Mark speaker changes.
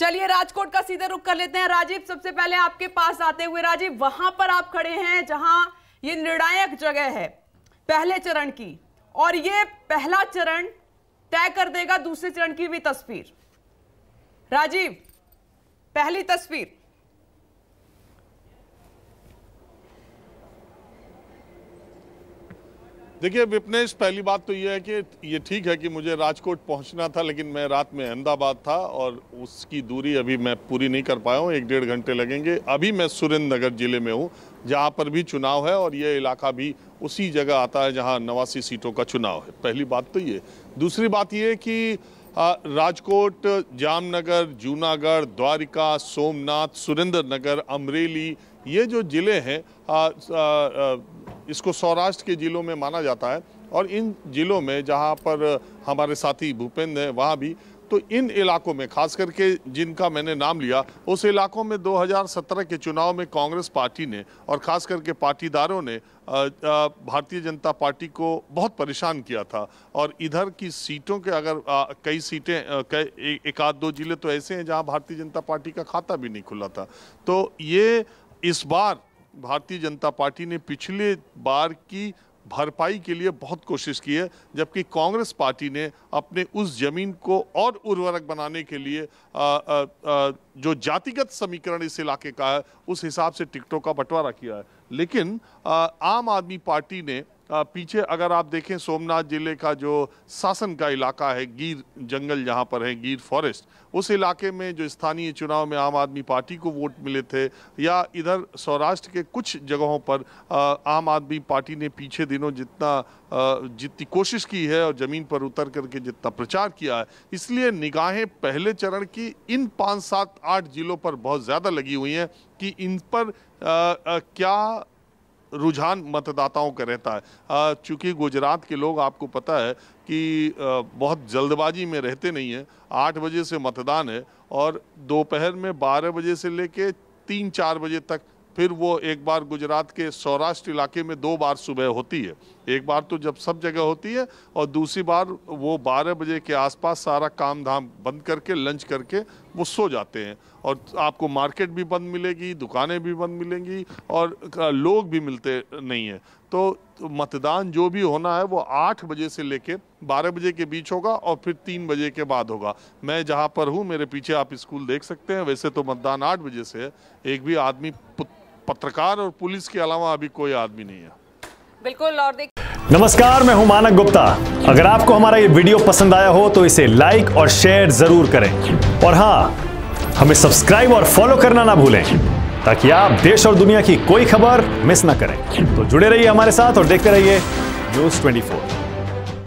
Speaker 1: चलिए राजकोट का सीधे रुख कर लेते हैं राजीव सबसे पहले आपके पास आते हुए राजीव वहां पर आप खड़े हैं जहां ये निर्णायक जगह है पहले चरण की और ये पहला चरण तय कर देगा दूसरे चरण की भी तस्वीर राजीव पहली तस्वीर देखिए विपनेश पहली बात तो ये है कि ये ठीक है कि मुझे राजकोट पहुंचना था लेकिन मैं रात में अहमदाबाद था और उसकी दूरी अभी मैं पूरी नहीं कर पाया हूँ एक डेढ़ घंटे लगेंगे अभी मैं सुरेंद्र नगर ज़िले में हूँ जहाँ पर भी चुनाव है और ये इलाका भी उसी जगह आता है जहाँ नवासी सीटों का चुनाव है पहली बात तो ये दूसरी बात ये कि राजकोट जामनगर जूनागढ़ द्वारिका सोमनाथ सुरेंद्र नगर अमरेली ये जो ज़िले हैं इसको सौराष्ट्र के ज़िलों में माना जाता है और इन ज़िलों में जहाँ पर हमारे साथी भूपेंद्र हैं वहाँ भी तो इन इलाकों में खास करके जिनका मैंने नाम लिया उस इलाकों में 2017 के चुनाव में कांग्रेस पार्टी ने और खास करके पाटीदारों ने भारतीय जनता पार्टी को बहुत परेशान किया था और इधर की सीटों के अगर कई सीटें कई एक आध दो जिले तो ऐसे हैं जहां भारतीय जनता पार्टी का खाता भी नहीं खुला था तो ये इस बार भारतीय जनता पार्टी ने पिछले बार की भरपाई के लिए बहुत कोशिश की है जबकि कांग्रेस पार्टी ने अपने उस जमीन को और उर्वरक बनाने के लिए आ, आ, आ, जो जातिगत समीकरण इस इलाके का है उस हिसाब से टिकटों का बंटवारा किया है लेकिन आ, आम आदमी पार्टी ने पीछे अगर आप देखें सोमनाथ ज़िले का जो शासन का इलाका है गिर जंगल जहाँ पर है गिर फॉरेस्ट उस इलाके में जो स्थानीय चुनाव में आम आदमी पार्टी को वोट मिले थे या इधर सौराष्ट्र के कुछ जगहों पर आम आदमी पार्टी ने पीछे दिनों जितना जितनी कोशिश की है और ज़मीन पर उतर करके जितना प्रचार किया है इसलिए निगाहें पहले चरण की इन पाँच सात आठ जिलों पर बहुत ज़्यादा लगी हुई हैं कि इन पर आ, आ, क्या रुझान मतदाताओं का रहता है चूंकि गुजरात के लोग आपको पता है कि बहुत जल्दबाजी में रहते नहीं हैं आठ बजे से मतदान है और दोपहर में बारह बजे से लेके तीन चार बजे तक फिर वो एक बार गुजरात के सौराष्ट्र इलाके में दो बार सुबह होती है एक बार तो जब सब जगह होती है और दूसरी बार वो 12 बजे के आसपास सारा काम धाम बंद करके लंच करके वो सो जाते हैं और आपको मार्केट भी बंद मिलेगी दुकानें भी बंद मिलेंगी और लोग भी मिलते नहीं हैं तो मतदान जो भी होना है वो आठ बजे से लेके बारह बजे के बीच होगा और फिर तीन बजे के बाद होगा मैं जहाँ पर हूँ मेरे पीछे आप स्कूल देख सकते हैं वैसे तो मतदान आठ बजे से है एक भी आदमी पत्रकार और पुलिस के अलावा अभी कोई आदमी नहीं है बिल्कुल और देख नमस्कार मैं हूं मानक गुप्ता अगर आपको हमारा ये वीडियो पसंद आया हो तो इसे लाइक और शेयर जरूर करें और हाँ हमें सब्सक्राइब और फॉलो करना ना भूलें ताकि आप देश और दुनिया की कोई खबर मिस ना करें तो जुड़े रहिए हमारे साथ और देखते रहिए न्यूज ट्वेंटी